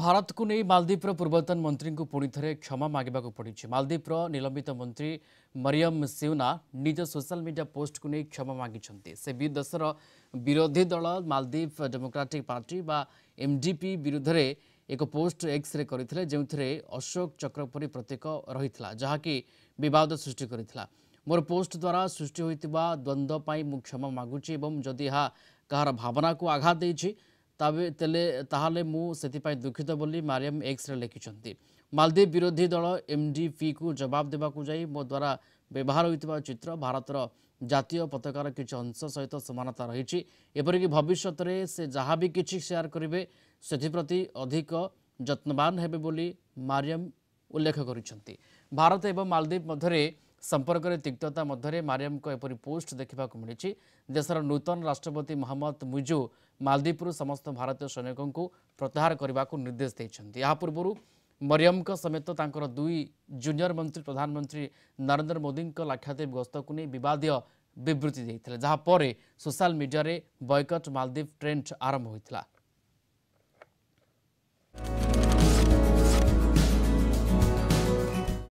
ଭାରତକୁ ନେଇ ମାଲଦ୍ୱୀପର ପୂର୍ବତନ ମନ୍ତ୍ରୀଙ୍କୁ ପୁଣି ଥରେ କ୍ଷମା ମାଗିବାକୁ ପଡ଼ିଛି ମାଲଦ୍ୱୀପର ନିଲମ୍ବିତ ମନ୍ତ୍ରୀ ମରିୟମ ସିଉନା ନିଜ ସୋସିଆଲ ମିଡିଆ ପୋଷ୍ଟକୁ ନେଇ କ୍ଷମା ମାଗିଛନ୍ତି ସେ ବି ଦେଶର ବିରୋଧୀ ଦଳ ମାଲଦ୍ୱୀପ ଡେମୋକ୍ରାଟିକ୍ ପାର୍ଟି ବା ଏମ୍ଡିପି ବିରୁଦ୍ଧରେ ଏକ ପୋଷ୍ଟ ଏକ୍ସରେ କରିଥିଲେ ଯେଉଁଥିରେ ଅଶୋକ ଚକ୍ର ପରି ପ୍ରତୀକ ରହିଥିଲା ଯାହାକି ବିବାଦ ସୃଷ୍ଟି କରିଥିଲା ମୋର ପୋଷ୍ଟ ଦ୍ୱାରା ସୃଷ୍ଟି ହୋଇଥିବା ଦ୍ୱନ୍ଦ୍ୱ ପାଇଁ ମୁଁ କ୍ଷମା ମାଗୁଛି ଏବଂ ଯଦି ଏହା କାହାର ଭାବନାକୁ ଆଘାତ ଦେଇଛି তবে ତେଲେ ତାହେଲେ ମୁଁ ସେଥିପାଇଁ ଦୁଃଖିତ ବୋଲି ମାରିୟମ ଏକ୍ସରେ ଲେଖିଛନ୍ତି ମାଲଦୀପ ବିରୋଧୀ ଦଳ ଏମ୍ଡିପିକୁ ଜବାବ ଦେବାକୁ ଯାଇ ମୋ ଦ୍ୱାରା ବ୍ୟବହାର ହୋଇଥିବା ଚିତ୍ର ଭାରତର ଜାତୀୟ ପତାକାର କିଛି ଅଂଶ ସହିତ ସମାନତା ରହିଛି ଏପରିକି ଭବିଷ୍ୟତରେ ସେ ଯାହା ବି କିଛି ସେୟାର କରିବେ ସେଥିପ୍ରତି ଅଧିକ ଯତ୍ନବାନ ହେବେ ବୋଲି ମାରିୟମ ଉଲ୍ଲେଖ କରିଛନ୍ତି ଭାରତ ଏବଂ ମାଲଦୀପ ମଧ୍ୟରେ ସମ୍ପର୍କରେ ତିକ୍ତତା ମଧ୍ୟରେ ମାରିୟମ୍ଙ୍କ ଏପରି ପୋଷ୍ଟ ଦେଖିବାକୁ ମିଳିଛି ଦେଶର ନୂତନ ରାଷ୍ଟ୍ରପତି ମହମ୍ମଦ ମୁଜୁ ମାଲଦ୍ୱୀପରୁ ସମସ୍ତ ଭାରତୀୟ ସୈନିକଙ୍କୁ ପ୍ରତ୍ୟାହାର କରିବାକୁ ନିର୍ଦ୍ଦେଶ ଦେଇଛନ୍ତି ଏହା ପୂର୍ବରୁ ମରିୟମ୍ଙ୍କ ସମେତ ତାଙ୍କର ଦୁଇ ଜୁନିୟର୍ ମନ୍ତ୍ରୀ ପ୍ରଧାନମନ୍ତ୍ରୀ ନରେନ୍ଦ୍ର ମୋଦିଙ୍କ ଲାକ୍ଷାଦ୍ୱୀପ ଗସ୍ତକୁ ନେଇ ବିବାଦୀୟ ବିବୃତ୍ତି ଦେଇଥିଲେ ଯାହାପରେ ସୋସିଆଲ୍ ମିଡ଼ିଆରେ ବୟକଟ୍ ମାଲଦ୍ୱୀପ ଟ୍ରେଣ୍ଡ ଆରମ୍ଭ ହୋଇଥିଲା